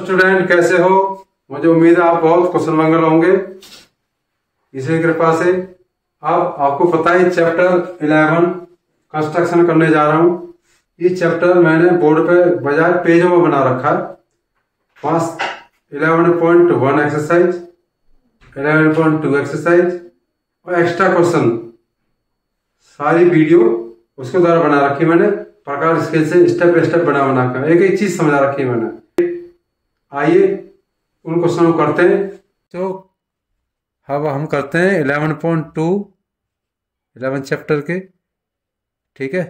Student कैसे हो मुझे उम्मीद है आप बहुत कुशल मंगल होंगे इसी कृपा से अब आपको पता है चैप्टर 11 कंस्ट्रक्शन करने जा रहा हूं इस चैप्टर मैंने बोर्ड पे बजाय पेजों में बना रखा है फर्स्ट 11.1 एक्सरसाइज टू एक्सरसाइज और एक्स्ट्रा क्वेश्चन सारी वीडियो उसके द्वारा बना रखी मैंने प्रकार स्केल से स्टेप बाय स्टेप बना बनाकर एक एक चीज समझा रखी मैंने आइए उन क्वेश्चन को करते हैं तो अब हम करते हैं eleven point two eleven chapter के ठीक है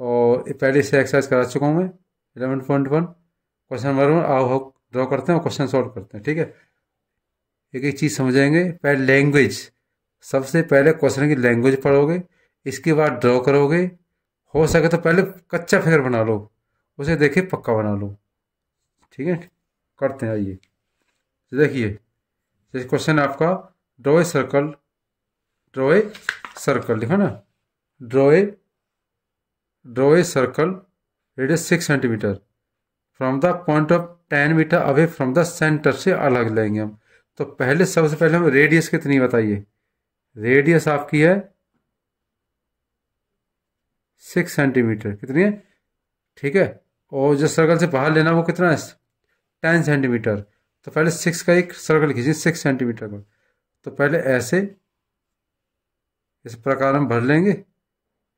और पहले से एक्सरसाइज करा चुका हूँ मैं eleven point one question number one आओ ड्रॉ करते हैं और क्वेश्चन सॉल्व करते हैं ठीक है एक एक चीज़ समझेंगे पहले लैंग्वेज सबसे पहले क्वेश्चन की लैंग्वेज पढ़ोगे इसके बाद ड्रॉ करोगे हो सके तो पहले कच्चा फिगर बना लो उसे देखे पक्का बना लो ठीक है करते हैं आइए तो देखिए क्वेश्चन है आपका draw a circle draw a circle लिखो ना draw a draw a circle radius six centimetre from the point of ten metre away from the centre से अलग लेंगे हम तो पहले सबसे पहले हम रेडियस कितनी बताइए रेडियस आपकी है सिक्स सेंटीमीटर कितनी है ठीक है और जो सर्कल से बाहर लेना वो कितना है टेन सेंटीमीटर तो पहले सिक्स का एक सर्कल खींचे सिक्स सेंटीमीटर का तो पहले ऐसे इस प्रकार हम भर लेंगे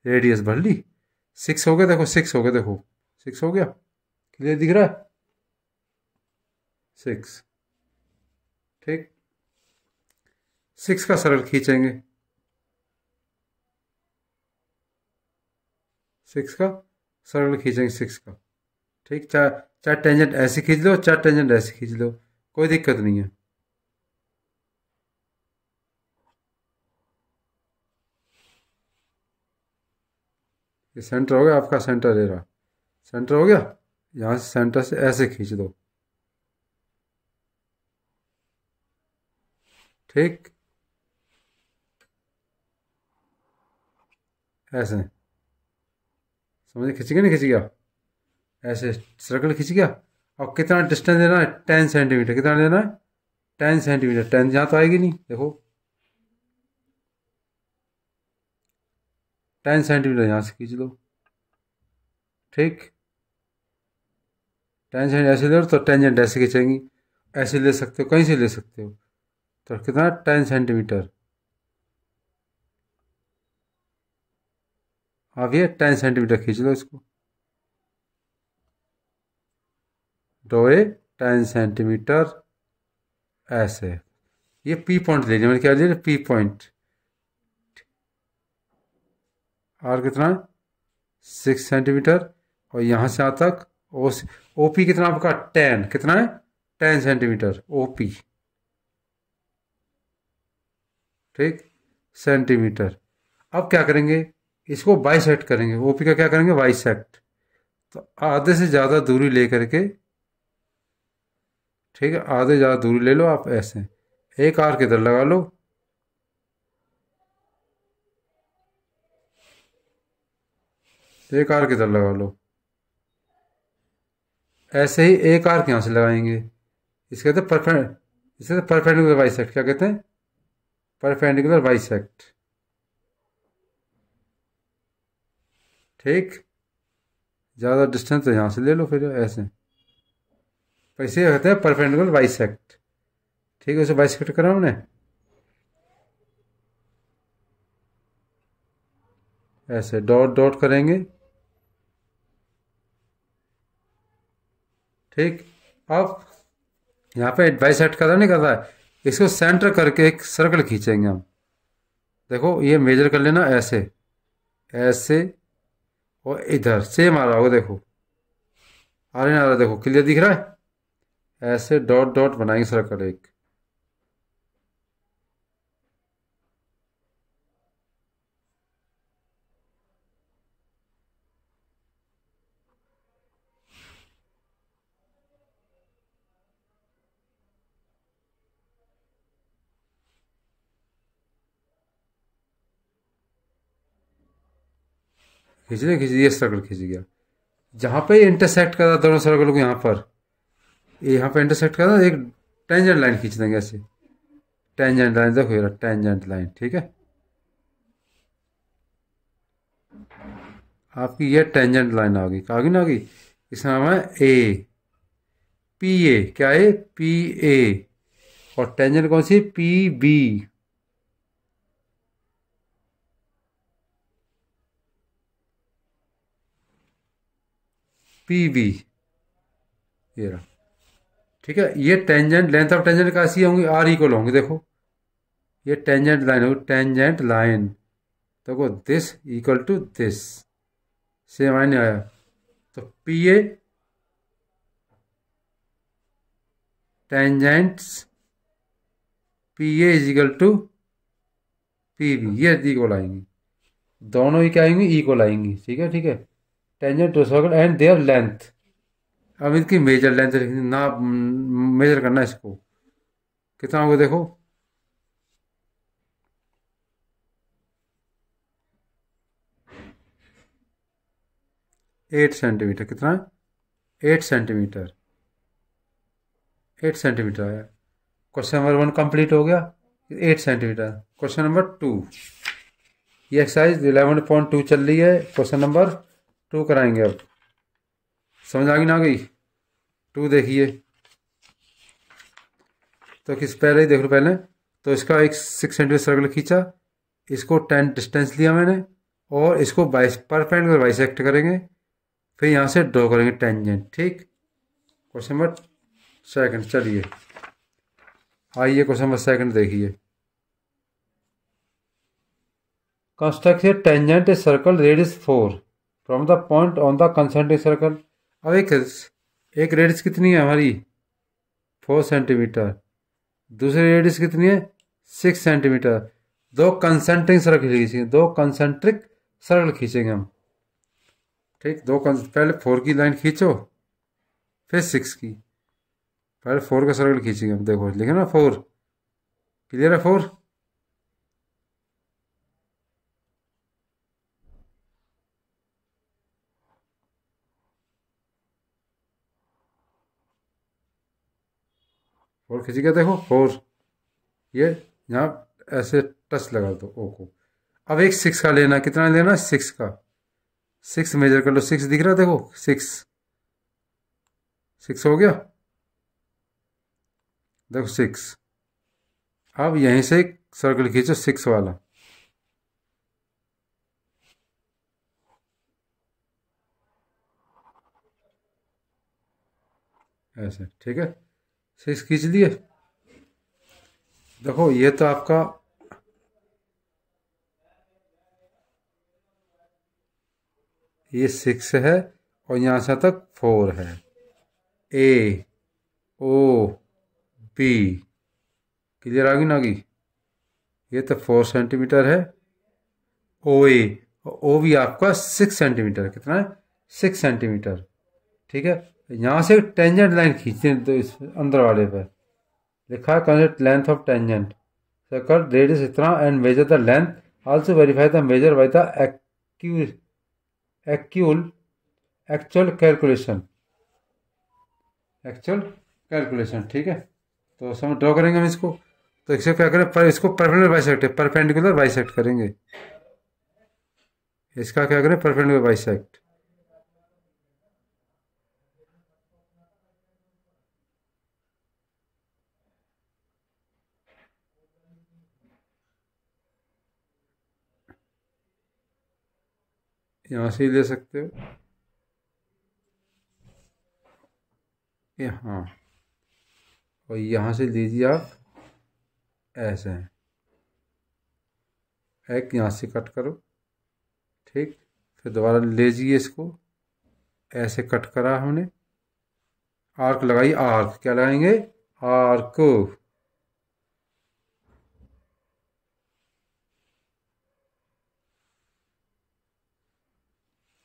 रेडियस भर ली सिक्स हो गया देखो सिक्स हो गया देखो सिक्स हो गया क्लियर दिख रहा है सिक्स ठीक सिक्स का सर्कल खींचेंगे सिक्स का सर्कल खींचेंगे सिक्स का ठीक चार चार टेंजेंट ऐसे खींच लो चार टेंजेंट ऐसे खींच लो कोई दिक्कत नहीं है ये सेंटर हो गया आपका सेंटर ले रहा सेंटर हो गया यहाँ से सेंटर से ऐसे खींच दो ठीक ऐसे समझ खिंच गया नहीं खिंच गया ऐसे सर्कल खींच गया और कितना डिस्टेंस देना है टेन सेंटीमीटर कितना देना है टेन सेंटीमीटर टेन यहाँ तो आएगी नहीं देखो टेन सेंटीमीटर यहाँ से खींच लो ठीक टेन सेंटीमीटर ऐसे ले तो टेंजेंट ऐसे खींचेंगी ऐसे ले सकते हो कहीं से ले सकते हो तो कितना टेन सेंटीमीटर अब ये टेन सेंटीमीटर खींच लो इसको टोए टेन सेंटीमीटर ऐसे ये पी पॉइंट ले लिया मैंने क्या लिया पी पॉइंट और कितना सिक्स सेंटीमीटर और यहाँ से आ तक ओ ओ पी कितना आपका टेन कितना है टेन सेंटीमीटर ओ पी ठीक सेंटीमीटर अब क्या करेंगे इसको बाई करेंगे ओपी का क्या करेंगे बाई तो आधे से ज़्यादा दूरी ले करके ठीक है आधे ज़्यादा दूरी ले लो आप ऐसे एक आर किधर लगा लो एक आर किधर लगा लो ऐसे ही एक आर यहाँ से लगाएंगे इसके तो तो कहते हैं परफेक्ट इसे परफेंडिकुलर सेक्ट क्या कहते हैं परफेंडिकुलर सेक्ट ठीक ज़्यादा डिस्टेंस तो यहाँ से ले लो फिर ऐसे कैसे तो इसे होता है परपेंडिकुलर बाइसेक्ट ठीक है उसे बाइसेक्ट करा हमने ऐसे डॉट डॉट करेंगे ठीक अब यहाँ पे सेट कर रहा नहीं कर रहा है इसको सेंटर करके एक सर्कल खींचेंगे हम देखो ये मेजर कर लेना ऐसे ऐसे और इधर सेम आ रहा होगा देखो आ रहा आ रहा देखो क्लियर दिख रहा है ऐसे डॉट डॉट बनाएंगे सर्कल एक खींच रहे खींच दिया सर्कल खींच गया जहां पे इंटरसेक्ट कर रहा दोनों सर्कल को यहां पर यहाँ पे इंटरसेक्ट करा एक टेंजेंट लाइन खींच देंगे ऐसे टेंजेंट लाइन देखो यार टेंजेंट लाइन ठीक है आपकी ये टेंजेंट लाइन आ गई कहा ना आ गई इसका नाम है ए पी ए क्या है पी ए और टेंजेंट कौन सी पी बी पी बी ये रहा ठीक है ये टेंजेंट लेंथ ऑफ टेंजेंट कैसी होंगी आर इक्वल होंगे देखो ये टेंजेंट लाइन होगी टेंजेंट लाइन देखो दिस इक्वल टू दिस से नहीं आया तो P A tangents P A is equal to P B ये इक्वल आएंगी दोनों ही क्या आएंगी इक्वल आएंगी ठीक है ठीक है tangent to circle and their length अब इनकी मेजर लेंथ ना मेजर करना इसको कितना होगा देखो एट सेंटीमीटर कितना एट सेंटीमीटर एट सेंटीमीटर आया क्वेश्चन नंबर वन कंप्लीट हो गया eight centimetre question number two ये एक्सरसाइज इलेवन पॉइंट टू चल रही है क्वेश्चन नंबर टू कराएंगे अब समझ आ गई ना गई टू देखिए तो किस पहले ही देख लो पहले तो इसका एक सिक्स सेंटीमीटर सर्कल खींचा इसको टेन डिस्टेंस लिया मैंने और इसको बाइस कर बाइस एक्ट करेंगे फिर यहाँ से ड्रॉ करेंगे टेंजेंट ठीक क्वेश्चन नंबर सेकंड चलिए आइए क्वेश्चन नंबर सेकंड देखिए construct here tangent a circle radius four from the point on the concentric circle अब एक एक रेडिस कितनी है हमारी फोर सेंटीमीटर दूसरी रेडिस कितनी है सिक्स सेंटीमीटर दो कंसेंट्रिक सर्कल खींचेंगे दो कंसेंट्रिक सर्कल खींचेंगे हम ठीक दो पहले फोर की लाइन खींचो फिर सिक्स की पहले फोर का सर्कल खींचेंगे हम देखो लिखे ना फोर क्लियर है फोर और खींच गया देखो और ये यहाँ ऐसे टच लगा दो ओ को अब एक सिक्स का लेना कितना लेना सिक्स का सिक्स मेजर कर लो सिक्स दिख रहा देखो सिक्स सिक्स हो गया देखो सिक्स अब यहीं से एक सर्कल खींचो सिक्स वाला ऐसे ठीक है से खींच दिए देखो ये तो आपका ये सिक्स है और यहाँ से तक फोर है ए ओ बी क्लियर आ गई ना गई ये तो फोर सेंटीमीटर है ओ ए ओ भी आपका सिक्स सेंटीमीटर कितना है सिक्स सेंटीमीटर ठीक है तो यहाँ से टेंजेंट लाइन खींचते हैं तो इस अंदर वाले पर लिखा है concept length of tangent circle radius इतना and measure the length also verify the measure by the actual calculation actual calculation ठीक है तो समझ ड्रॉ करेंगे हम इसको तो इसको क्या करें पर इसको परफेंडर बाइसेक्ट परपेंडिकुलर बाइसेक्ट करेंगे इसका क्या करें परपेंडिकुलर बाइसेक्ट यहाँ से ही ले सकते हो यहाँ और यहाँ से लीजिए आप ऐसे हैं एक यहाँ से कट करो ठीक फिर दोबारा लीजिए इसको ऐसे कट करा हमने आर्क लगाइए आर्क क्या लगाएंगे आर्क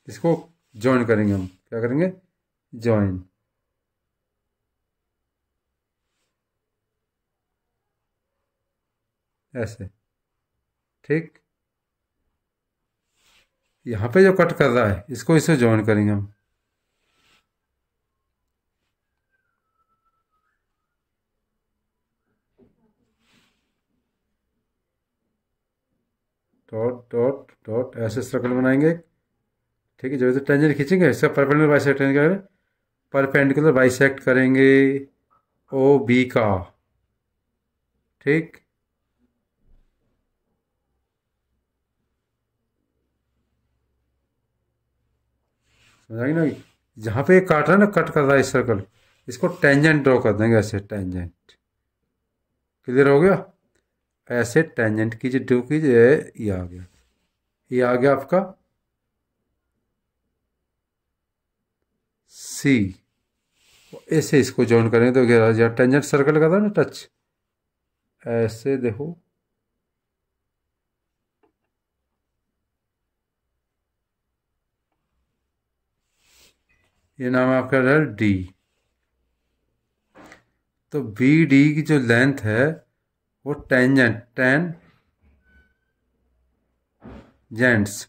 इसको ज्वाइन करेंगे हम क्या करेंगे ज्वाइन ऐसे ठीक यहां पे जो कट कर रहा है इसको इसे ज्वाइन करेंगे हम डॉट डॉट डॉट ऐसे सर्कल बनाएंगे ठीक है जब इधर टेंजेंट खींचेंगे इसका परपेंडिकुलर सेक्ट करेंगे परपेंडिकुलर बाइसेक्ट करेंगे ओ बी का ठीक समझाएंगे ना जहाँ पे ये काट रहा है ना कट कर रहा है सर्कल इसको टेंजेंट ड्रॉ कर देंगे ऐसे टेंजेंट क्लियर हो गया ऐसे टेंजेंट कीजिए ड्रॉ कीजिए ये आ गया ये आ गया आपका सी ऐसे इसको ज्वाइन करेंगे तो घेरा जाए टेंजेंट सर्कल का था ना टच ऐसे देखो ये नाम आपका रहा डी तो बी डी की जो लेंथ है वो tangent tangents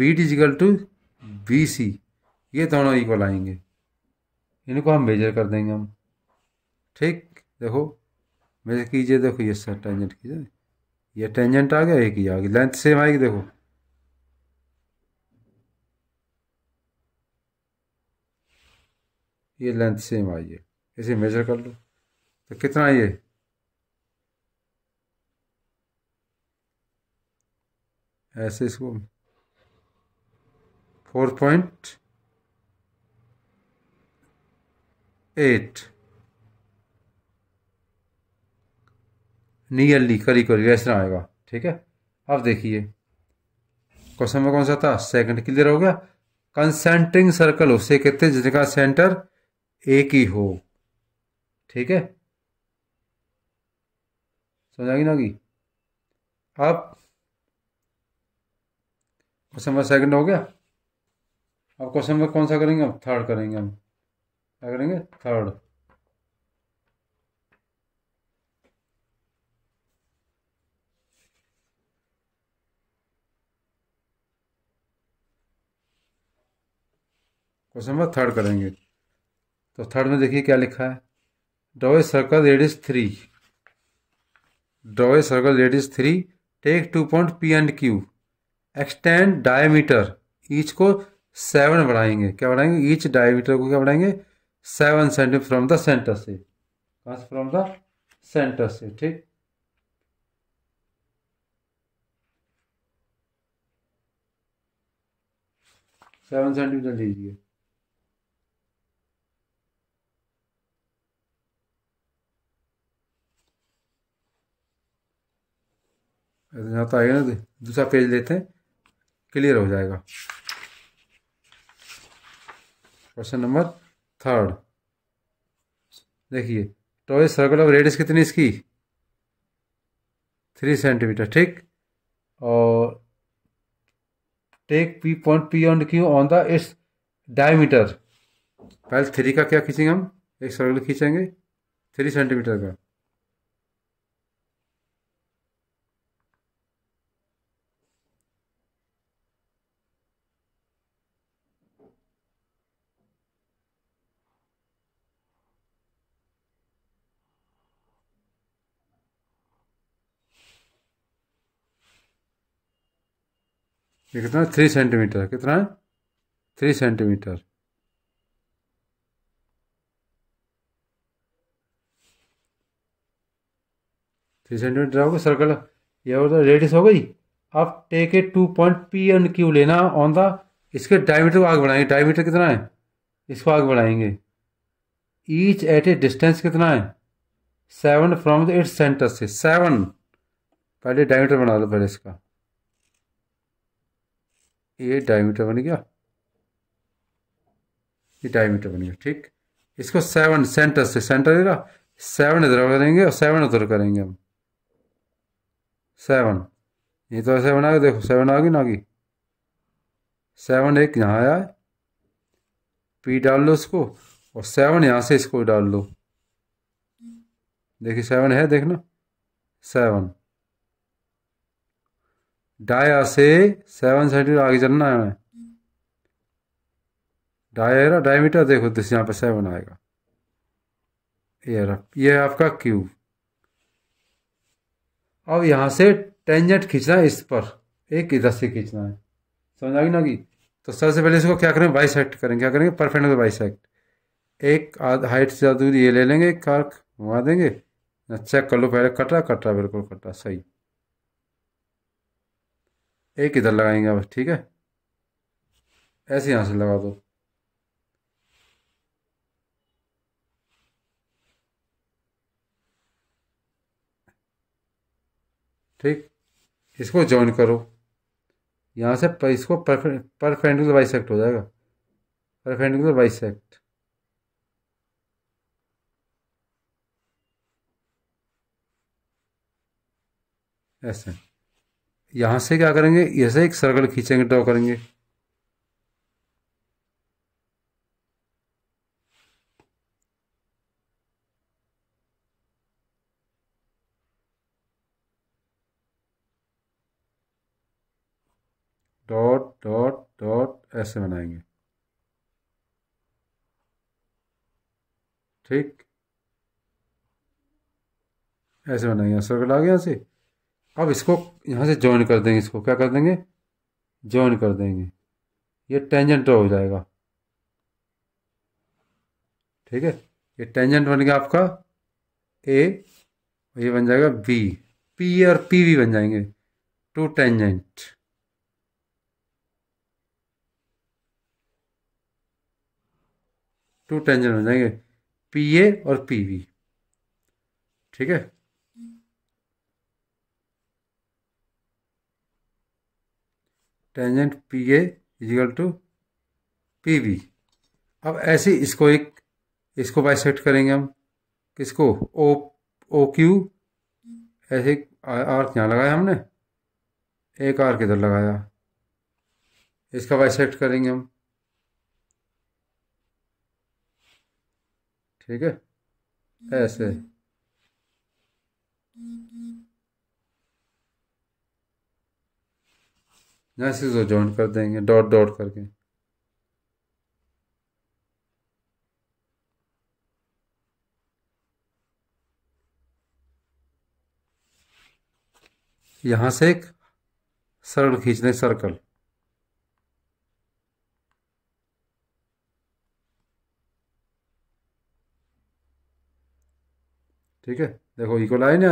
B is equal to B C ये दोनों इक्वल आएंगे इनको हम मेजर कर देंगे हम ठीक देखो मेजर कीजिए देखो ये सर टेंजेंट कीजिए ये टेंजेंट आ गया एक ही आ गई लेंथ सेम आएगी देखो ये लेंथ सेम आई है इसे मेजर कर लो तो कितना ये ऐसे इसको फोर पॉइंट एट नियरली करी करी ऐसा आएगा ठीक है अब देखिए क्वेश्चन में कौन सा था सेकंड क्लियर हो गया कंसेंट्रिंग सर्कल उसे कहते हैं जिनका सेंटर एक ही हो ठीक है समझ आएगी ना कि अब क्वेश्चन नंबर सेकंड हो गया अब क्वेश्चन नंबर कौन सा करेंगे हम थर्ड करेंगे हम क्या करेंगे थर्ड क्वेश्चन नंबर थर्ड करेंगे तो थर्ड में देखिए क्या लिखा है draw a circle radius three draw a circle radius three take two point P and Q extend diameter each को सेवन बढ़ाएंगे क्या बढ़ाएंगे ईच डायमीटर को क्या बढ़ाएंगे seven centi from the centre से कहाँ से फ्रॉम द सेंटर से ठीक सेवन सेंटीमीटर लीजिए यहाँ तो आएगा ना दूसरा पेज लेते हैं क्लियर हो जाएगा क्वेश्चन नंबर थर्ड देखिए टॉय सर्कल ऑफ रेडियस कितनी इसकी थ्री सेंटीमीटर ठीक और take P point P on Q on the its diameter पहले थ्री का क्या खींचेंगे हम एक सर्कल खींचेंगे थ्री सेंटीमीटर का ये कितना थ्री सेंटीमीटर कितना है थ्री सेंटीमीटर थ्री सेंटीमीटर होगा सर्कल ये और रेडियस तो हो गई अब take a two point P and Q लेना ऑन द इसके डायमीटर को आगे बढ़ाएंगे डायमीटर कितना है इसको आगे बढ़ाएंगे ईच एट ए डिस्टेंस कितना है seven from the its centre से सेवन पहले डायमीटर बना दो पहले इसका ये डायमीटर बन गया ये डायमीटर बन गया ठीक इसको सेवन सेंटर से सेंटर रहा सेवन इधर करेंगे और सेवन उधर करेंगे हम सेवन ये तो आ बना देखो सेवन आ गई ना गई सेवन एक यहाँ आया पी डाल लो इसको और सेवन यहाँ से इसको डाल लो देखिए सेवन है देखना सेवन डाया से सेवन सेंटीमीटर आगे चलना है हमें डायमीटर देखो दिस तो यहाँ पे सेवन आएगा ये ये आपका क्यूब अब यहाँ से टेंजेंट खींचना है इस पर एक इधर से खींचना है समझ आ ना कि तो सबसे पहले इसको क्या करेंगे बाई सेक्ट करेंगे क्या करेंगे परफेक्ट बाई सेक्ट एक हाइट से ज़्यादा दूरी ये ले लेंगे एक कार्क घुमा देंगे चेक कर लो पहले कटा कटा बिल्कुल कटा सही एक इधर लगाएंगे अब ठीक है ऐसे यहाँ से लगा दो ठीक इसको ज्वाइन करो यहाँ से पर, इसको बाई सेक्ट हो जाएगा बाई सेक्ट ऐसे यहां से क्या करेंगे ऐसे एक सर्कल खींचेंगे ड्रॉ करेंगे डॉट डॉट डॉट ऐसे बनाएंगे ठीक ऐसे बनाएंगे सर्कल आ गया यहां से अब इसको यहाँ से ज्वाइन कर देंगे इसको क्या कर देंगे ज्वाइन कर देंगे ये टेंजेंट हो जाएगा ठीक है ये टेंजेंट बन गया आपका ए ये बन जाएगा बी पी और पी भी बन जाएंगे टू टेंजेंट टू टेंजेंट बन जाएंगे पी ए और पी बी ठीक है tangent P A is equal to P B अब ऐसे इसको एक इसको बाइसेक्ट करेंगे हम किसको ओ ओ क्यू ऐसे आर्क यहाँ लगाया हमने एक आर्क इधर लगाया इसका बाइसेक्ट करेंगे हम ठीक है ऐसे यहाँ से जो ज्वाइन कर देंगे डॉट डॉट करके यहाँ से एक सरल खींच लें सर्कल ठीक है देखो इक्वल आया ना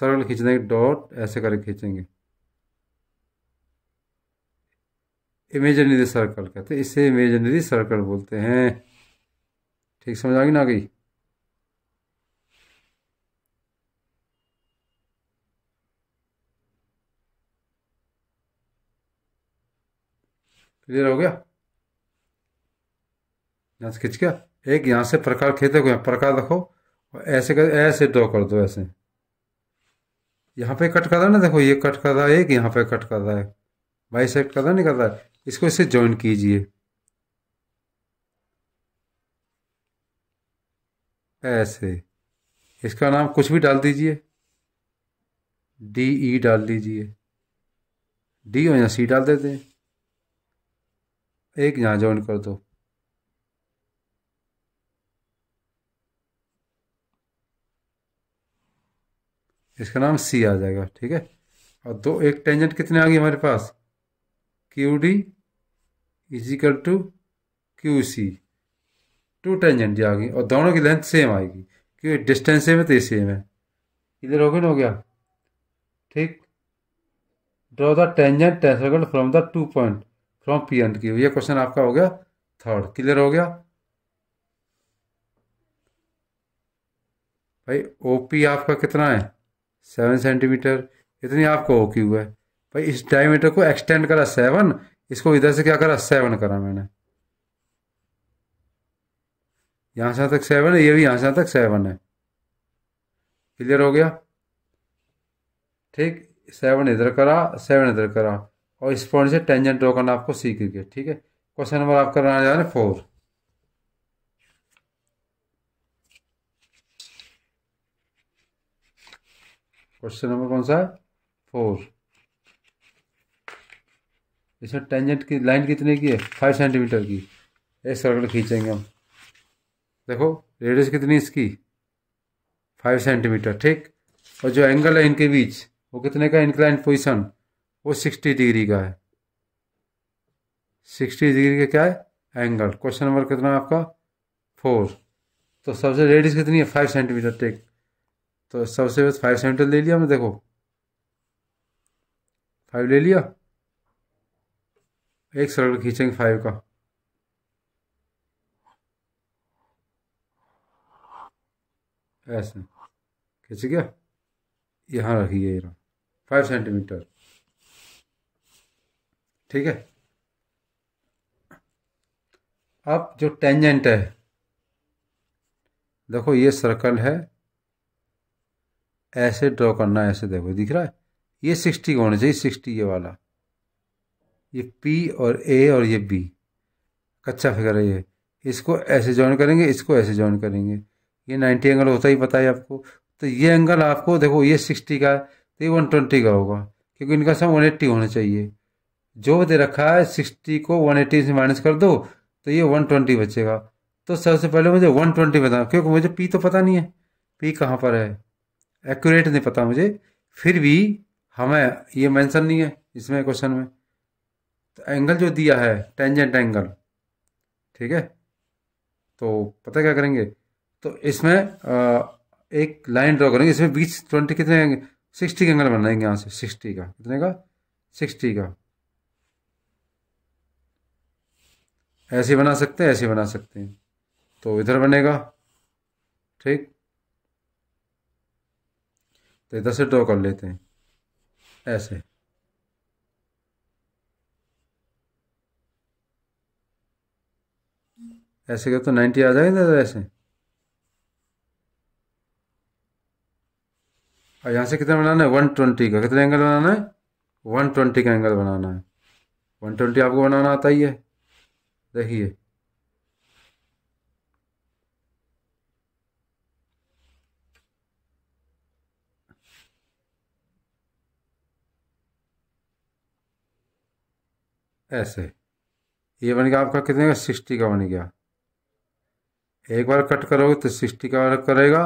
सरल खींचने डॉट ऐसे करके खींचेंगे इमेजनरी सर्कल कहते हैं इसे इमेजनरी सर्कल बोलते हैं ठीक समझ आ गई ना गई क्लियर हो गया यहां से खिंच गया एक यहां से प्रकार खेते को यहाँ प्रकार रखो और ऐसे कर ऐसे ड्रॉ कर दो ऐसे यहां पे कट कर रहा है ना देखो ये कट कर रहा है एक यहां पे कट कर रहा है बाई सेट कर रहा नहीं कर रहा है इसको इसे ज्वाइन कीजिए ऐसे इसका नाम कुछ भी डाल दीजिए डी ई e डाल दीजिए डी और यहाँ सी डाल देते हैं एक यहाँ ज्वाइन कर दो इसका नाम सी आ जाएगा ठीक है और दो एक टेंजेंट कितने आ गई हमारे पास Q D is equal to Q C two tangent जी आ गई और दोनों की लेंथ सेम आएगी क्योंकि डिस्टेंस सेम है तो सेम है इधर हो गया हो गया ठीक draw the tangent to circle from the two point from P and Q ये क्वेश्चन आपका हो गया थर्ड क्लियर हो गया भाई ओ पी आपका कितना है सेवन सेंटीमीटर इतनी आपका ओ क्यू है भाई इस डायमीटर को एक्सटेंड करा सेवन इसको इधर से क्या करा सेवन करा मैंने यहां से तक सेवन है ये भी यहां से तक सेवन है क्लियर हो गया ठीक सेवन इधर करा सेवन इधर करा और इस पॉइंट से टेंजेंट ड्रॉ करना आपको सीख गया ठीक है क्वेश्चन नंबर आपका रहना जा रहे हैं फोर क्वेश्चन नंबर कौन सा है फोर इसमें टेंजेंट की लाइन कितने की है फाइव सेंटीमीटर की एक सर्कल खींचेंगे हम देखो रेडियस कितनी इसकी फाइव सेंटीमीटर ठीक और जो एंगल है इनके बीच वो कितने का इंक्लाइन पोजिशन वो सिक्सटी डिग्री का है सिक्सटी डिग्री का क्या है एंगल क्वेश्चन नंबर कितना आपका फोर तो सबसे रेडियस कितनी है फाइव सेंटीमीटर टेक तो सबसे बस फाइव सेंटीमीटर ले लिया हमने देखो फाइव ले लिया एक सर्कल खींचेंगे फाइव का ऐसे खींच गया यहाँ रखिए रहा फाइव सेंटीमीटर ठीक है अब जो टेंजेंट है देखो ये सर्कल है ऐसे ड्रॉ करना है ऐसे देखो दिख रहा है ये सिक्सटी का होना चाहिए सिक्सटी ये वाला ये पी और ए और ये बी कच्चा फिगर है ये इसको ऐसे जॉइन करेंगे इसको ऐसे ज्वाइन करेंगे ये नाइन्टी एंगल होता ही पता है आपको तो ये एंगल आपको देखो ये सिक्सटी का तो ये वन ट्वेंटी का होगा क्योंकि इनका सम वन एट्टी होना चाहिए जो दे रखा है सिक्सटी को वन एट्टी से माइनस कर दो तो ये वन ट्वेंटी बचेगा तो सबसे पहले मुझे वन ट्वेंटी बताओ क्योंकि मुझे पी तो पता नहीं है पी कहाँ पर है एक्यूरेट नहीं पता मुझे फिर भी हमें ये मेंशन नहीं है इसमें क्वेश्चन में तो एंगल जो दिया है टेंजेंट एंगल ठीक है तो पता क्या करेंगे तो इसमें आ, एक लाइन ड्रॉ करेंगे इसमें बीच ट्वेंटी कितने सिक्सटी का एंगल बनाएंगे यहाँ से सिक्सटी का कितने का सिक्सटी का ऐसे बना सकते हैं ऐसे बना सकते हैं तो इधर बनेगा ठीक तो इधर से ड्रॉ कर लेते हैं ऐसे ऐसे कर तो नाइन्टी आ जाएगा दादा ऐसे और यहाँ से कितना बनाना है वन ट्वेंटी का कितना एंगल बनाना है वन ट्वेंटी का एंगल बनाना है वन ट्वेंटी आपको बनाना आता ही है देखिए ऐसे ये बन गया आपका कितने का सिक्सटी का बन गया एक बार कट करोगे तो सिक्सटी का करेगा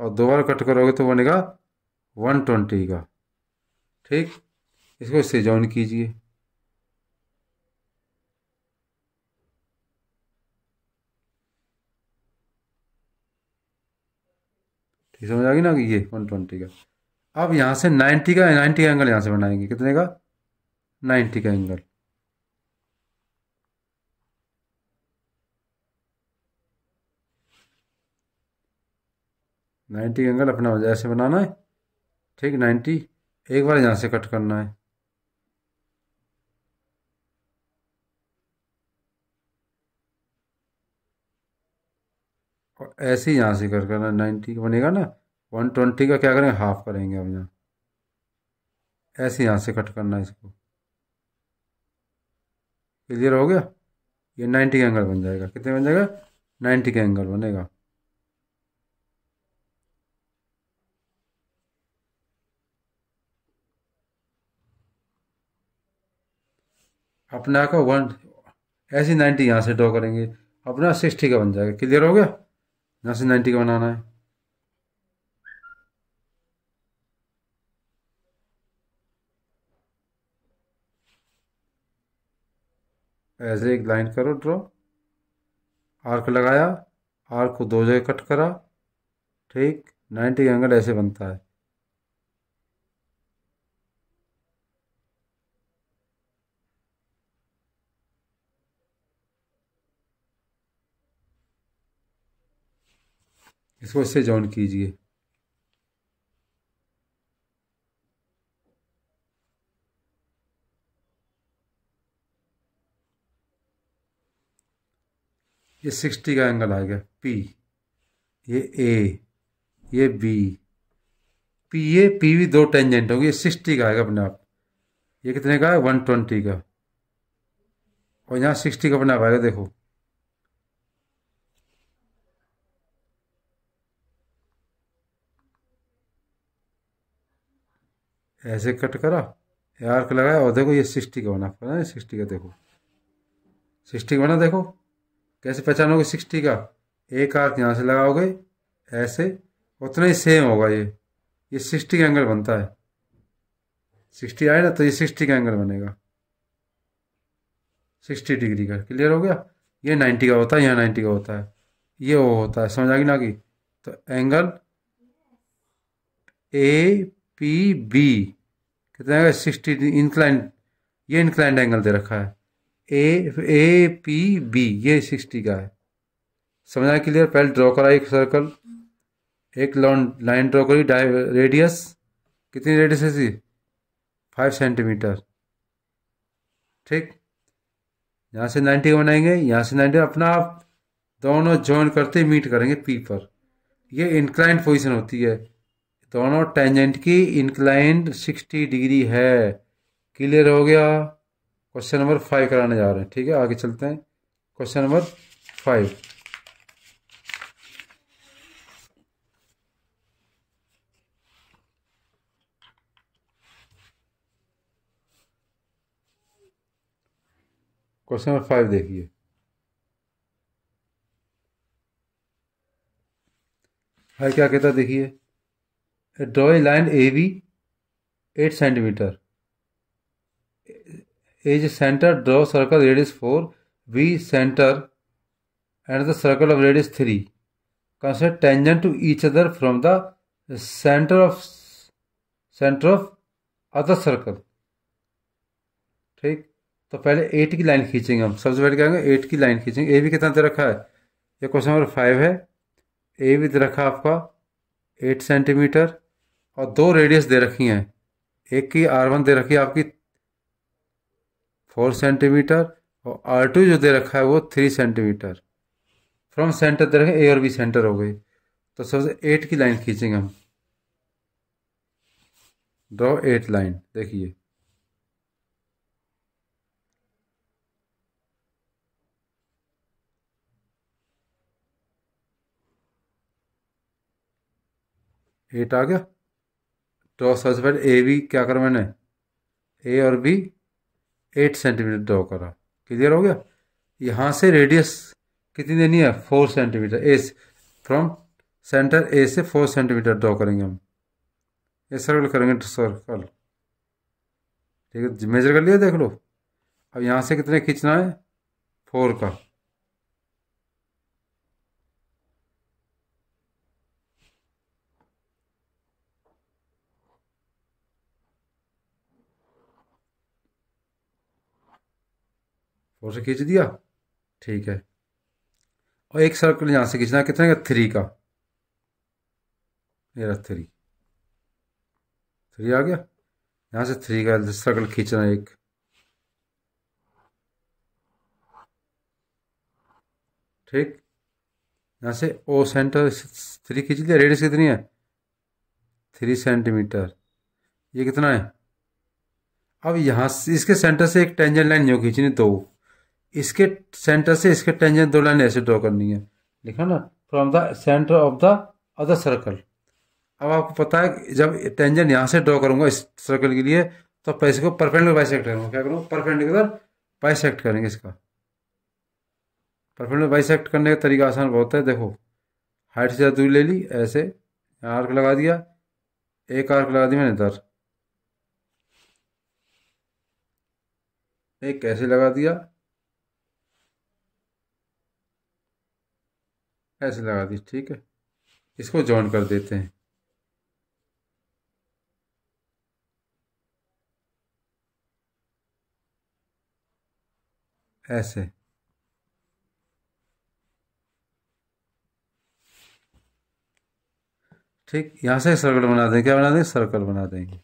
और दो बार कट करोगे तो बनेगा वन ट्वेंटी का ठीक इसको सेजॉन कीजिए ठीक समझ आ गई ना ये वन ट्वेंटी का अब यहाँ से नाइन्टी का नाइन्टी का एंगल यहाँ से बनाएंगे कितने का नाइन्टी का एंगल नाइन्टी एंगल अपना वजह ऐसे बनाना है ठीक नाइन्टी एक बार यहाँ से कट करना है और ऐसे ही यहाँ से कट करना नाइन्टी का बनेगा ना वन ट्वेंटी का क्या करेंगे हाफ करेंगे हम यहाँ ऐसे यहाँ से कट करना है इसको क्लियर हो गया ये नाइन्टी का एंगल बन जाएगा कितने बन जाएगा नाइन्टी का एंगल बनेगा अपना का वन ऐसी नाइन्टी यहाँ से ड्रॉ करेंगे अपना सिक्सटी का बन जाएगा क्लियर हो गया यहाँ से नाइन्टी का बनाना है ऐसे एक लाइन करो ड्रॉ आर्क लगाया आर्क को दो जगह कट करा ठीक नाइन्टी एंगल ऐसे बनता है इसको इससे जॉइन कीजिए ये सिक्सटी का एंगल आएगा पी ये ए ये बी पी ये पी भी दो टेंजेंट होंगे ये सिक्सटी का आएगा अपने आप ये कितने का है वन ट्वेंटी का और यहाँ सिक्सटी का अपने आप आएगा देखो ऐसे कट करा आर्क लगाया और देखो ये सिक्सटी का बना पता नहीं सिक्सटी का देखो सिक्सटी का बना देखो कैसे पहचानोगे सिक्सटी का एक आर्क यहाँ से लगाओगे ऐसे उतना ही सेम होगा ये ये सिक्सटी का एंगल बनता है सिक्सटी आए ना तो ये सिक्सटी का एंगल बनेगा सिक्सटी डिग्री का क्लियर हो गया ये नाइन्टी का होता है यहाँ नाइन्टी का होता है ये वो होता है समझ आ गई ना कि तो एंगल ए पी बी कितना आएगा सिक्सटी इंक्लाइन ये इंक्लाइंड एंगल दे रखा है ए ए पी बी ये सिक्सटी का है समझा क्लियर पहले ड्रॉ करा एक सर्कल एक लाइन ड्रॉ करी रेडियस कितनी रेडियस है इसकी फाइव सेंटीमीटर ठीक यहाँ से नाइन्टी का बनाएंगे यहाँ से नाइन्टी अपना आप दोनों ज्वाइन करते मीट करेंगे पी पर ये इंक्लाइंड पोजीशन होती है दोनों टेंजेंट की इंक्लाइंड सिक्सटी डिग्री है क्लियर हो गया क्वेश्चन नंबर फाइव कराने जा रहे हैं ठीक है आगे चलते हैं question number five question number five देखिए है क्या कहता देखिए draw a line A B eight centimetre as centre draw circle radius four B centre and the circle of radius three consider tangent to each other from the centre of centre of other circle ठीक तो पहले eight की line खींचेंगे हम सबसे पहले क्या eight की लाइन खींचेंगे ए भी कितना दे रखा है ये क्वेश्चन नंबर फाइव है ए भी दे रखा आपका एट सेंटीमीटर और दो रेडियस दे रखी हैं एक की आर वन दे रखी है आपकी फोर सेंटीमीटर और आर टू जो दे रखा है वो थ्री सेंटीमीटर फ्रॉम सेंटर दे रखे ए और बी सेंटर हो गए तो सबसे एट की लाइन खींचेंगे हम ड्रॉ एट लाइन देखिए एट आ गया तो सबसे पहले ए बी क्या करा मैंने ए और बी एट सेंटीमीटर ड्रॉ करा क्लियर हो गया यहाँ से रेडियस कितनी देनी है four centimetre A from centre A से फोर सेंटीमीटर ड्रॉ करेंगे हम ये सर्कल करेंगे तो सर्कल ठीक है मेजर कर लिया देख लो अब यहाँ से कितने खींचना है फोर का फोर से खींच दिया ठीक है और एक सर्कल यहाँ से खींचना कितना का थ्री का मेरा थ्री थ्री आ गया यहाँ से थ्री का सर्कल खींचना एक ठीक यहाँ से ओ सेंटर थ्री खींच लिया रेडियस कितनी है थ्री सेंटीमीटर ये कितना है अब यहाँ से इसके सेंटर से एक टेंजेंट लाइन जो खींचनी तो इसके सेंटर से इसके टेंजेंट दो लाइन ऐसे ड्रॉ करनी है लिखा ना from the centre of the other circle अब आपको पता है जब टेंजेंट यहाँ से ड्रॉ करूंगा इस सर्कल के लिए तो आप इसको परपेंडिकुलर बाइसेक्ट करूंगा क्या करूँगा परपेंडिकुलर बाइसेक्ट करेंगे इसका परपेंडिकुलर बाइसेक्ट करने का तरीका आसान बहुत है देखो हाइट से ज़्यादा दूरी ले ली ऐसे आर्क लगा दिया एक आर्क लगा दी मैंने इधर एक ऐसे लगा दिया ऐसे लगा दी ठीक है इसको जॉइन कर देते हैं ऐसे ठीक यहाँ से सर्कल बना देंगे क्या बना देंगे सर्कल बना देंगे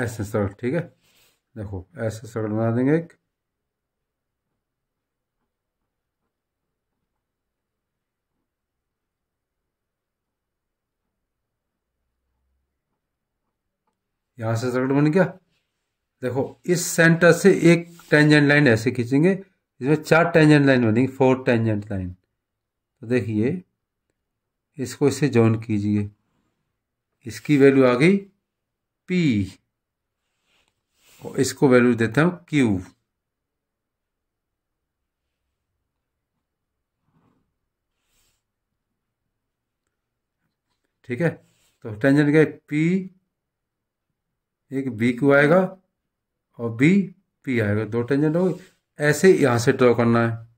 ऐसे सर्कल ठीक है देखो ऐसे सर्कल बना देंगे एक यहां से सर्कल बन गया देखो इस सेंटर से एक टेंजेंट लाइन ऐसे खींचेंगे इसमें चार टेंजेंट लाइन बनेंगे फोर टेंजेंट लाइन तो देखिए इसको इसे जॉइन कीजिए इसकी वैल्यू आ गई पी और इसको वैल्यू देता हूं क्यू ठीक है तो टेंजेंट का पी एक बी क्यू आएगा और बी पी आएगा दो टेंजेंट हो ऐसे यहां से ड्रॉ करना है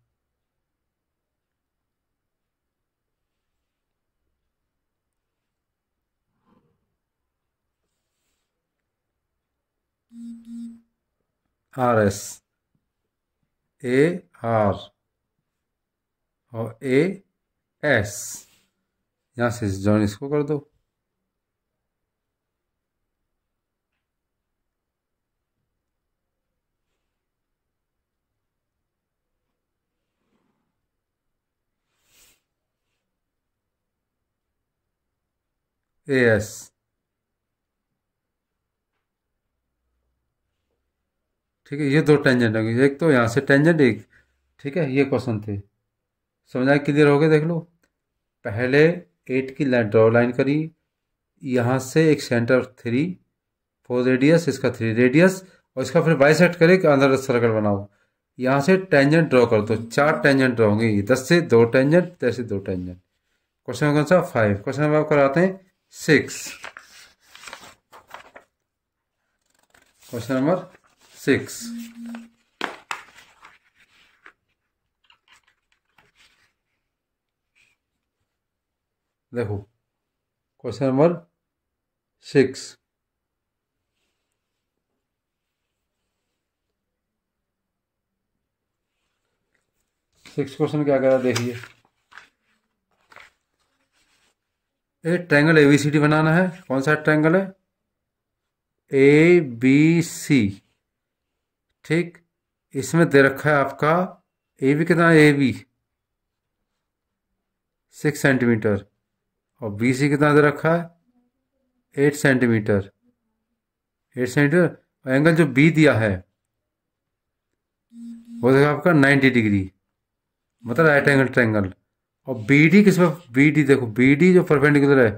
आर एस ए आर और ए एस यहाँ से जॉइन इसको कर दो ए एस ठीक है ये दो टेंजेंट होंगे एक तो यहाँ से टेंजेंट एक ठीक है ये क्वेश्चन थे समझाए क्लियर हो गए देख लो पहले एट की लाइन ड्रॉ लाइन करी यहाँ से एक सेंटर थ्री फोर रेडियस इसका थ्री रेडियस और इसका फिर बाई सेट करे अंदर सर्कल बनाओ यहाँ से टेंजेंट ड्रॉ कर दो चार टेंजेंट ड्रॉ होंगे दस से दो टेंजेंट दस से दो टेंजेंट क्वेश्चन कौन सा फाइव क्वेश्चन नंबर कराते हैं सिक्स क्वेश्चन नंबर six. देखो question number six six question क्या कह रहा देखिए एक ट्रैंगल एबीसीडी बनाना है कौन सा ट्रैंगल है ए बी सी ठीक इसमें दे रखा है आपका ए भी कितना ए बी सिक्स सेंटीमीटर और बी सी कितना दे रखा है एट सेंटीमीटर एट सेंटीमीटर और एंगल जो बी दिया है वो देखा आपका नाइन्टी डिग्री मतलब राइट एंगल ट्रैंगल और बी डी किस पर बी डी देखो बी डी जो परपेंडिकुलर है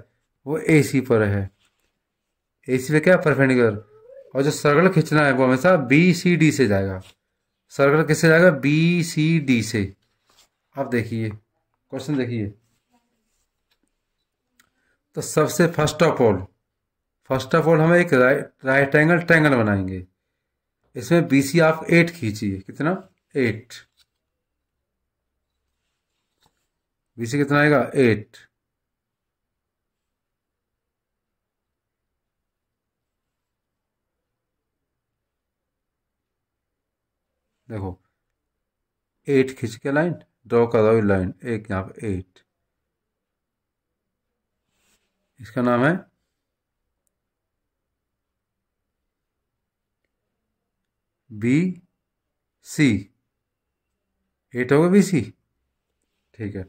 वो ए सी पर है ए सी पर क्या परपेंडिकुलर और जो सर्कल खींचना है वो हमेशा बी सी डी से जाएगा सर्कल किससे जाएगा बी सी डी से आप देखिए क्वेश्चन देखिए तो सबसे first of all first of all हम एक राइट राइट एंगल ट्रैंगल बनाएंगे इसमें बी सी आप एट खींचिए कितना एट बी सी कितना आएगा एट देखो एट खींच के लाइन ड्रॉ कर रहा हूँ लाइन एक यहाँ पे एट इसका नाम है बी सी एट होगा बी सी ठीक है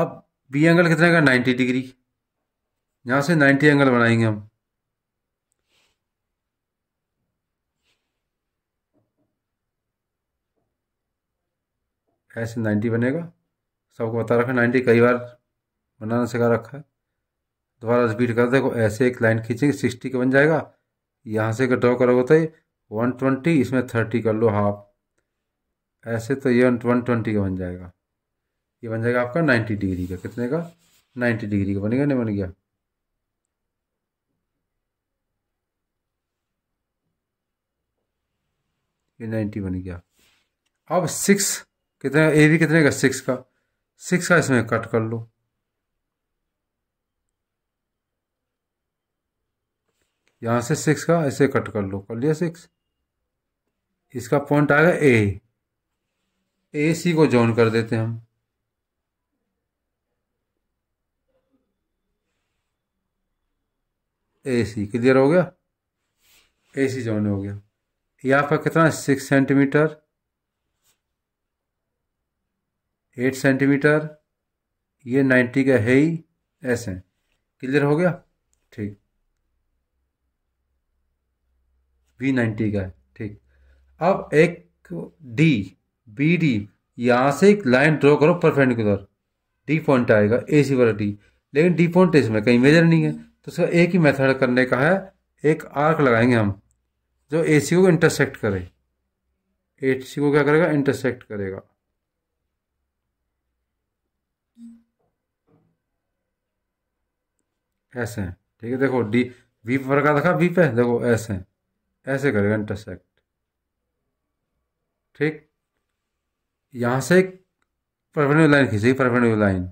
अब बी एंगल कितने का नाइन्टी डिग्री यहाँ से नाइन्टी एंगल बनाएंगे हम ऐसे नाइन्टी बनेगा सबको बता रखा है नाइन्टी कई बार बनाना सिखा रखा है दोबारा रिपीट कर देखो ऐसे एक लाइन खींचेंगे सिक्सटी का बन जाएगा यहाँ से ड्रॉ करोगे तो वन ट्वेंटी इसमें थर्टी कर लो हाफ ऐसे तो ये वन ट्वेंटी का बन जाएगा ये बन जाएगा आपका नाइन्टी डिग्री का कितने का नाइन्टी डिग्री का बनेगा नहीं बन गया ये नाइन्टी बन गया अब सिक्स कितना ए भी कितने का सिक्स का सिक्स का इसमें कट कर लो यहाँ से सिक्स का ऐसे कट कर लो कर लिया सिक्स इसका पॉइंट आएगा ए ए सी को जॉइन कर देते हम ए सी क्लियर हो गया ए सी जॉइन हो गया यहां पर कितना सिक्स सेंटीमीटर एट सेंटीमीटर ये नाइन्टी का है ही ऐसे क्लियर हो गया ठीक वी नाइन्टी का है ठीक अब एक डी बी डी यहाँ से एक लाइन ड्रॉ करो परपेंडिकुलर डी पॉइंट आएगा ए सी वाला डी लेकिन डी पॉइंट इसमें कहीं मेजर नहीं है तो उसका एक ही मेथड करने का है एक आर्क लगाएंगे हम जो ए सी को इंटरसेक्ट करे ए सी को क्या करेगा इंटरसेक्ट करेगा ऐसे हैं ठीक है देखो डी वी पर का देखा वी पे देखो ऐसे हैं ऐसे करेगा इंटरसेक्ट ठीक यहाँ से एक परवेन्यू लाइन खींचेगी परवेन्यू लाइन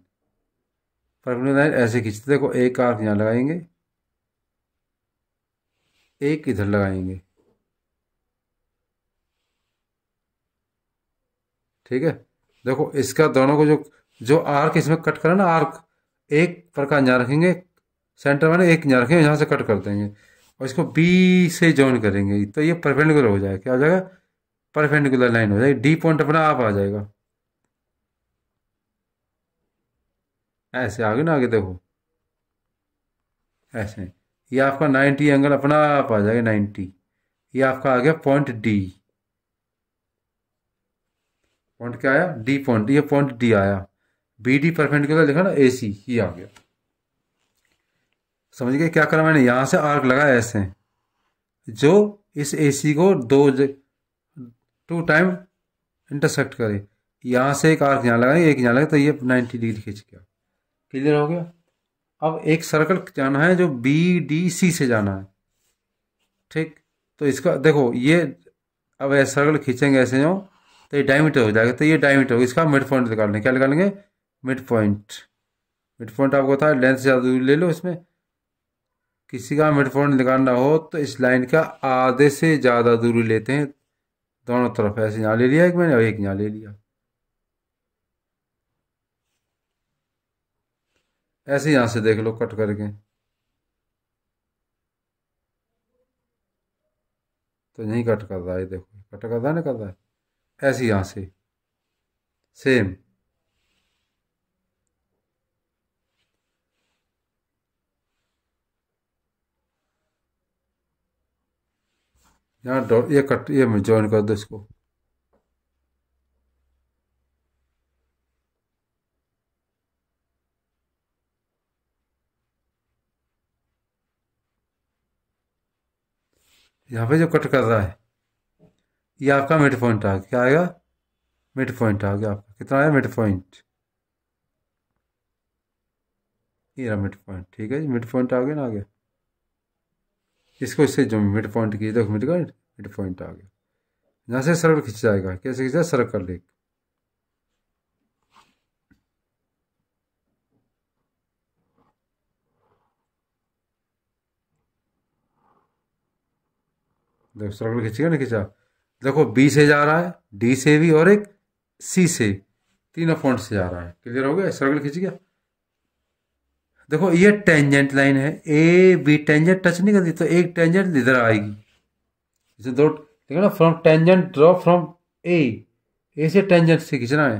परवेन्यू लाइन ऐसे खींचते देखो एक आर्क यहाँ लगाएंगे एक इधर लगाएंगे ठीक है देखो इसका दोनों को जो जो आर्क इसमें कट करें ना आर्क एक पर का यहाँ रखेंगे सेंटर मैंने एक यहाँ रखेंगे यहाँ से कट कर देंगे और इसको बी से ज्वाइन करेंगे तो ये परपेंडिकुलर हो जाएगा क्या हो जाएगा परपेंडिकुलर लाइन हो जाएगी डी पॉइंट अपना आप आ जाएगा ऐसे आगे ना आगे देखो ऐसे ये आपका 90 एंगल अपना आप आ जाएगा 90 ये आपका आ गया पॉइंट डी पॉइंट क्या आया डी पॉइंट ये पॉइंट डी आया बी डी परपेंडिकुलर लिखा ना ए सी ये आ गया समझ गए क्या करा मैंने यहाँ से आर्क लगाया ऐसे जो इस एसी को दो टू टाइम इंटरसेक्ट करे यहाँ से एक आर्क यहाँ लगाए एक यहाँ लगा तो ये नाइनटी डिग्री खींच गया क्लियर हो गया अब एक सर्कल जाना है जो बी डी सी से जाना है ठीक तो इसका देखो ये अब ऐसे सर्कल खींचेंगे ऐसे जो तो ये डायमीटर हो जाएगा तो ये डायमीटर होगा इसका मिड पॉइंट निकाल क्या निकालेंगे मिड पॉइंट मिड पॉइंट आपको था लेंथ से ज़्यादा दूरी ले लो इसमें किसी का मिडफोन निकालना हो तो इस लाइन का आधे से ज़्यादा दूरी लेते हैं दोनों तरफ ऐसे यहाँ ले लिया एक मैंने और एक यहाँ ले लिया ऐसे यहाँ से देख लो कट करके तो नहीं कट कर रहा है देखो कट कर रहा है ना कर रहा है ऐसे यहाँ से सेम यहाँ डॉट ये कट ये मैं ज्वाइन कर दो इसको यहाँ पे जो कट कर रहा है ये आपका मिड पॉइंट आ गया क्या आएगा मिड पॉइंट आ गया आपका कितना आया मिड पॉइंट ये रहा मिड पॉइंट ठीक है जी मिड पॉइंट आ गया ना आ गया इसको इससे जो मिड पॉइंट की देखो मिड पॉइंट मिड पॉइंट आ गया यहाँ से सर्कल खींच जाएगा कैसे खींचा सर्कल लेक देखो सर्कल खींचेगा ना खींचा देखो बी से जा रहा है डी से भी और एक सी से तीनों पॉइंट से जा रहा है क्लियर हो गया सर्कल खींच गया देखो ये टेंजेंट लाइन है ए बी टेंजेंट टच नहीं करती तो एक टेंजेंट इधर आएगी जैसे दो ठीक है ना from tangent draw from A A से टेंजेंट से खींचना है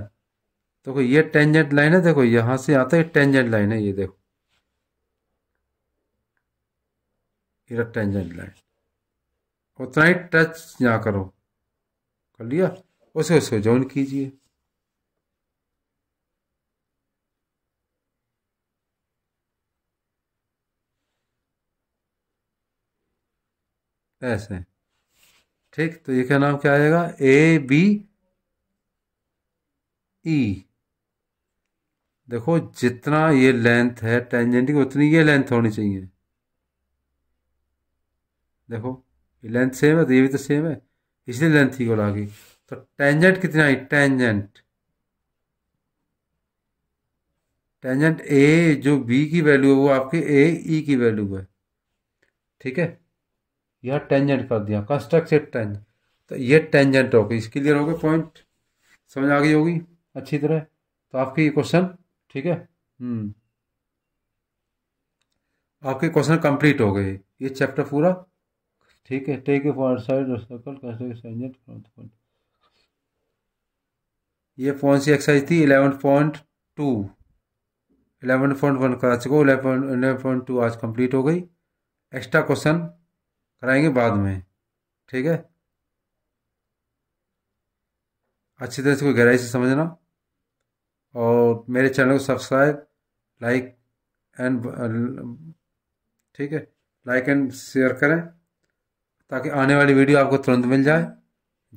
देखो ये टेंजेंट लाइन है देखो यहाँ से आता है टेंजेंट लाइन है ये देखो टेंजेंट लाइन उतना ही टच ना करो कर लिया उसे उसे ज्वाइन कीजिए ऐसे ठीक तो ये क्या नाम क्या आएगा ए बी ई देखो जितना ये लेंथ है टेंजेंट की उतनी ये लेंथ होनी चाहिए देखो ये लेंथ सेम है तो ये भी तो सेम है इसलिए लेंथ ही आ गई तो टेंजेंट कितनी आई टेंजेंट टेंजेंट ए जो बी की वैल्यू है वो आपके ए ई e की वैल्यू है ठीक है या टेंजेंट कर दिया कंस्ट्रक्टेड टेंज तो ये टेंजेंट हो गई क्लियर हो गए पॉइंट समझ आ गई होगी अच्छी तरह तो आपकी क्वेश्चन ठीक है हम्म। आपके क्वेश्चन कंप्लीट हो गए ये चैप्टर पूरा ठीक है take for side circle tangent ये कौन सी एक्सरसाइज थी eleven point two eleven point one class को इलेवन इलेवन पॉइंट टू आज कंप्लीट हो गई एक्स्ट्रा क्वेश्चन कराएंगे बाद में ठीक है अच्छी तरह से कोई गहराई से समझना और मेरे चैनल को सब्सक्राइब लाइक एंड ठीक है लाइक एंड शेयर करें ताकि आने वाली वीडियो आपको तुरंत मिल जाए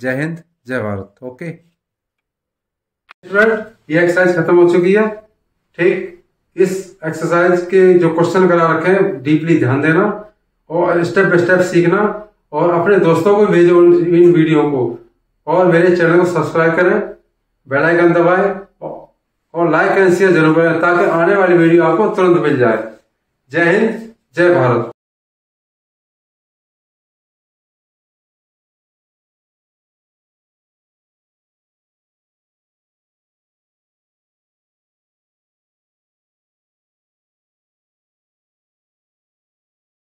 जय हिंद जय भारत ओके ये एक्सरसाइज खत्म हो चुकी है ठीक इस एक्सरसाइज के जो क्वेश्चन करा रखे हैं डीपली ध्यान देना और स्टेप बाय स्टेप सीखना और अपने दोस्तों को भेजो इन वीडियो को और मेरे चैनल को सब्सक्राइब करें बेल आइकन दबाएं और लाइक एंड शेयर जरूर करें ताकि आने वाली वीडियो आपको तुरंत मिल जाए जय हिंद जय भारत